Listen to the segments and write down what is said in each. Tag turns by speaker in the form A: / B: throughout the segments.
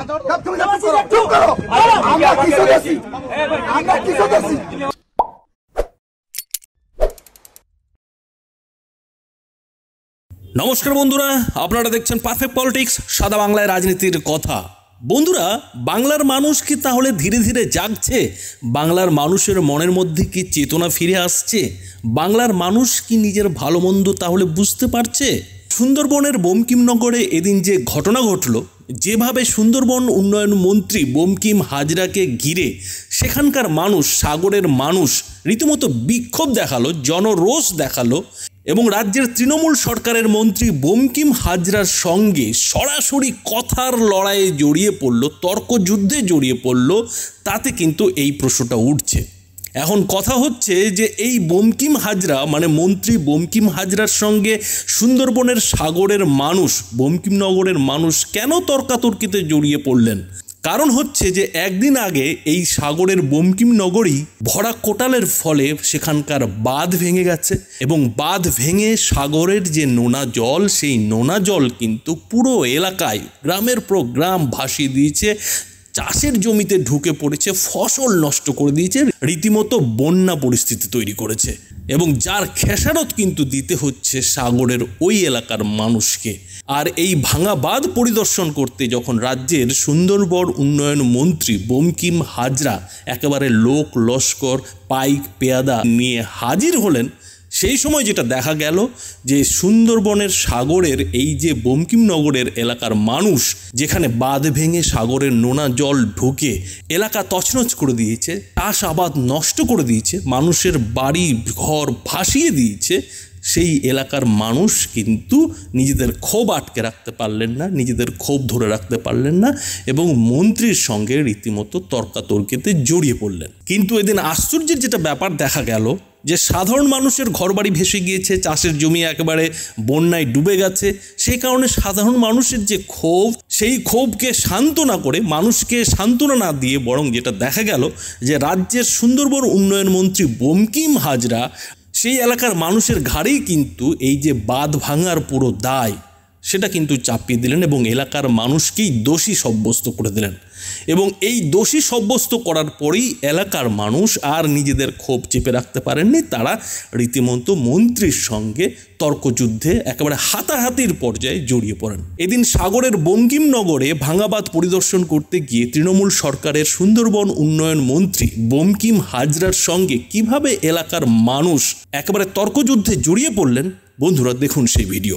A: নমস্কার বন্ধুরা আপনারা দেখছেন পারফেক্ট পলিটিক্স সাদা বাংলায় রাজনীতির কথা বন্ধুরা বাংলার মানুষ কি তাহলে ধীরে ধীরে জাগছে বাংলার মানুষের মনের মধ্যে কি চেতনা ফিরে আসছে বাংলার মানুষ কি নিজের ভালো মন্দ তাহলে বুঝতে পারছে সুন্দরবনের বঙ্কিমনগরে এদিন যে ঘটনা ঘটল যেভাবে সুন্দরবন উন্নয়ন মন্ত্রী বমকিম হাজরাকে ঘিরে সেখানকার মানুষ সাগরের মানুষ রীতিমতো বিক্ষোভ দেখালো জনরোষ দেখালো এবং রাজ্যের তৃণমূল সরকারের মন্ত্রী বমকিম হাজরার সঙ্গে সরাসরি কথার লড়াইয়ে জড়িয়ে পড়ল তর্কযুদ্ধে জড়িয়ে পড়ল তাতে কিন্তু এই প্রশ্নটা উঠছে এখন কথা হচ্ছে যে এই বমকিম হাজরা মানে মন্ত্রী বমকিম হাজরার সঙ্গে সুন্দরবনের সাগরের মানুষ বঙ্কিমনগরের মানুষ কেন তর্কাতর্কিতে জড়িয়ে পড়লেন কারণ হচ্ছে যে একদিন আগে এই সাগরের বঙ্কিম নগরী ভরা কোটালের ফলে সেখানকার বাঁধ ভেঙে গেছে এবং বাঁধ ভেঙে সাগরের যে নোনা জল সেই নোনা জল কিন্তু পুরো এলাকায় গ্রামের প্রোগ্রাম গ্রাম ভাসিয়ে দিয়েছে চাষের জমিতে ঢুকে পড়েছে ফসল নষ্ট করে দিয়েছে রীতিমতো বন্যা পরিস্থিতি তৈরি করেছে এবং যার খেসারত কিন্তু দিতে হচ্ছে সাগরের ওই এলাকার মানুষকে আর এই ভাঙা বাঁধ পরিদর্শন করতে যখন রাজ্যের সুন্দরবন উন্নয়ন মন্ত্রী বমকিম হাজরা একেবারে লোক লস্কর পাইক পেয়াদা নিয়ে হাজির হলেন সেই সময় যেটা দেখা গেল যে সুন্দরবনের সাগরের এই যে বঙ্কিমনগরের এলাকার মানুষ যেখানে বাঁধ ভেঙে সাগরের নোনা জল ঢুকে এলাকা তছনছ করে দিয়েছে চাষ আবাদ নষ্ট করে দিয়েছে মানুষের বাড়ি ঘর ভাসিয়ে দিয়েছে সেই এলাকার মানুষ কিন্তু নিজেদের ক্ষোভ আটকে রাখতে পারলেন না নিজেদের ক্ষোভ ধরে রাখতে পারলেন না এবং মন্ত্রীর সঙ্গে রীতিমতো তর্কাতর্কিতে জড়িয়ে পড়লেন কিন্তু এদিন আশ্চর্যের যেটা ব্যাপার দেখা গেল যে সাধারণ মানুষের ঘরবাড়ি ভেসে গিয়েছে চাষের জমি একেবারে বন্যায় ডুবে গেছে সে কারণে সাধারণ মানুষের যে ক্ষোভ সেই ক্ষোভকে সান্ত্বনা করে মানুষকে সান্ত্বনা না দিয়ে বরং যেটা দেখা গেল যে রাজ্যের সুন্দরবন উন্নয়ন মন্ত্রী বঙ্কিম হাজরা সেই এলাকার মানুষের ঘাড়েই কিন্তু এই যে বাঁধ ভাঙার পুরো দায় সেটা কিন্তু চাপিয়ে দিলেন এবং এলাকার মানুষকেই দোষী সাব্যস্ত করে দিলেন এবং এই দোষী সাব্যস্ত করার পরেই এলাকার মানুষ আর নিজেদের ক্ষোভ চেপে রাখতে পারেননি তারা রীতিমতো মন্ত্রীর সঙ্গে তর্কযুদ্ধে একেবারে হাতাহাতির পর্যায়ে জড়িয়ে পড়েন এদিন সাগরের বঙ্কিমনগরে ভাঙাবাদ পরিদর্শন করতে গিয়ে তৃণমূল সরকারের সুন্দরবন উন্নয়ন মন্ত্রী বঙ্কিম হাজরার সঙ্গে কিভাবে এলাকার মানুষ একেবারে তর্কযুদ্ধে জড়িয়ে পড়লেন বন্ধুরা দেখুন সেই ভিডিও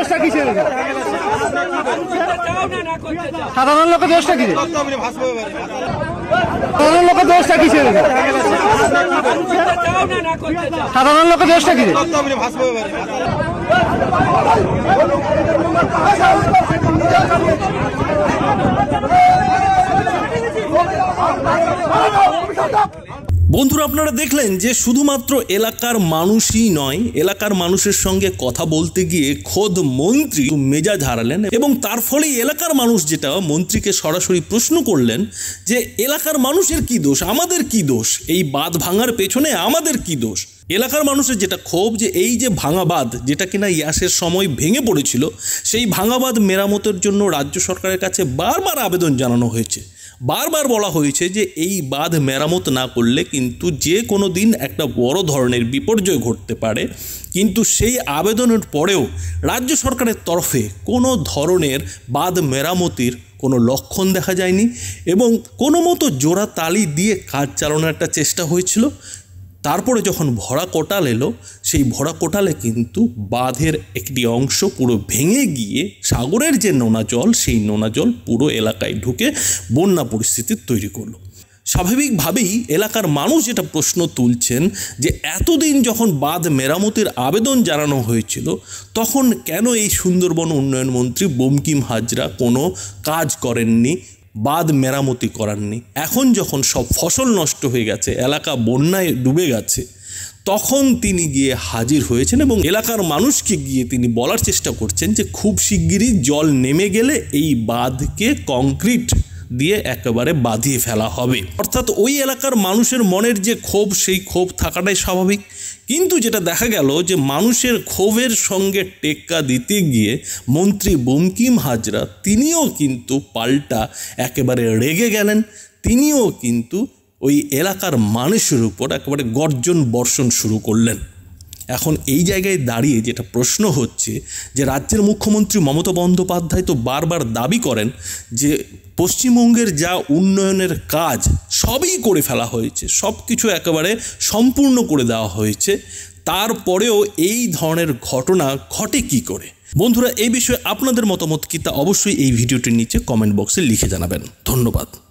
A: দোষটা কিসের সাধারণ লোকের দোষটা কিসের সাধারণ লোকের দোষটা কিসের সাধারণ লোকের দোষটা কিসের বন্ধুরা আপনারা দেখলেন যে শুধুমাত্র এলাকার মানুষই নয় এলাকার মানুষের সঙ্গে কথা বলতে গিয়ে খোদ মন্ত্রী মেজাজ হারালেন এবং তার ফলেই এলাকার মানুষ যেটা মন্ত্রীকে সরাসরি প্রশ্ন করলেন যে এলাকার মানুষের কি দোষ আমাদের কি দোষ এই বাঁধ ভাঙার পেছনে আমাদের কি দোষ এলাকার মানুষের যেটা ক্ষোভ যে এই যে ভাঙাবাদ যেটা কিনা ইয়াসের সময় ভেঙে পড়েছিল সেই ভাঙাবাদ মেরামতের জন্য রাজ্য সরকারের কাছে বারবার আবেদন জানানো হয়েছে বারবার বলা হয়েছে যে এই বাঁধ মেরামত না করলে কিন্তু যে কোনো দিন একটা বড় ধরনের বিপর্যয় ঘটতে পারে কিন্তু সেই আবেদনের পরেও রাজ্য সরকারের তরফে কোনো ধরনের বাঁধ মেরামতির কোনো লক্ষণ দেখা যায়নি এবং কোনো মতো জোড়া তালি দিয়ে কাজ চালানোর একটা চেষ্টা হয়েছিল তারপরে যখন ভরা কোটাল এলো সেই ভরা কোটালে কিন্তু বাঁধের একটি অংশ পুরো ভেঙে গিয়ে সাগরের যে নোনা জল সেই নোনা জল পুরো এলাকায় ঢুকে বন্যা পরিস্থিতি তৈরি করলো স্বাভাবিকভাবেই এলাকার মানুষ যেটা প্রশ্ন তুলছেন যে এতদিন যখন বাঁধ মেরামতির আবেদন জানানো হয়েছিল তখন কেন এই সুন্দরবন উন্নয়ন মন্ত্রী বমকিম হাজরা কোনো কাজ করেননি বাদ মেরামতি করাননি এখন যখন সব ফসল নষ্ট হয়ে গেছে এলাকা বন্যায় ডুবে গেছে তখন তিনি গিয়ে হাজির হয়েছেন এবং এলাকার মানুষকে গিয়ে তিনি বলার চেষ্টা করছেন যে খুব শিগগিরই জল নেমে গেলে এই বাঁধকে কংক্রিট দিয়ে একেবারে বাঁধিয়ে ফেলা হবে অর্থাৎ ওই এলাকার মানুষের মনের যে ক্ষোভ সেই ক্ষোভ থাকাটাই স্বাভাবিক কিন্তু যেটা দেখা গেল যে মানুষের ক্ষোভের সঙ্গে টেক্কা দিতে গিয়ে মন্ত্রী বঙ্কিম হাজরা তিনিও কিন্তু পাল্টা একেবারে রেগে গেলেন তিনিও কিন্তু ওই এলাকার মানুষের উপর একেবারে গর্জন বর্ষণ শুরু করলেন এখন এই জায়গায় দাঁড়িয়ে যেটা প্রশ্ন হচ্ছে যে রাজ্যের মুখ্যমন্ত্রী মমতা বন্দ্যোপাধ্যায় তো বারবার দাবি করেন যে পশ্চিমবঙ্গের যা উন্নয়নের কাজ সবই করে ফেলা হয়েছে সব কিছু একেবারে সম্পূর্ণ করে দেওয়া হয়েছে তারপরেও এই ধরনের ঘটনা ঘটে কি করে বন্ধুরা এই বিষয়ে আপনাদের মতামত কি তা অবশ্যই এই ভিডিওটির নিচে কমেন্ট বক্সে লিখে জানাবেন ধন্যবাদ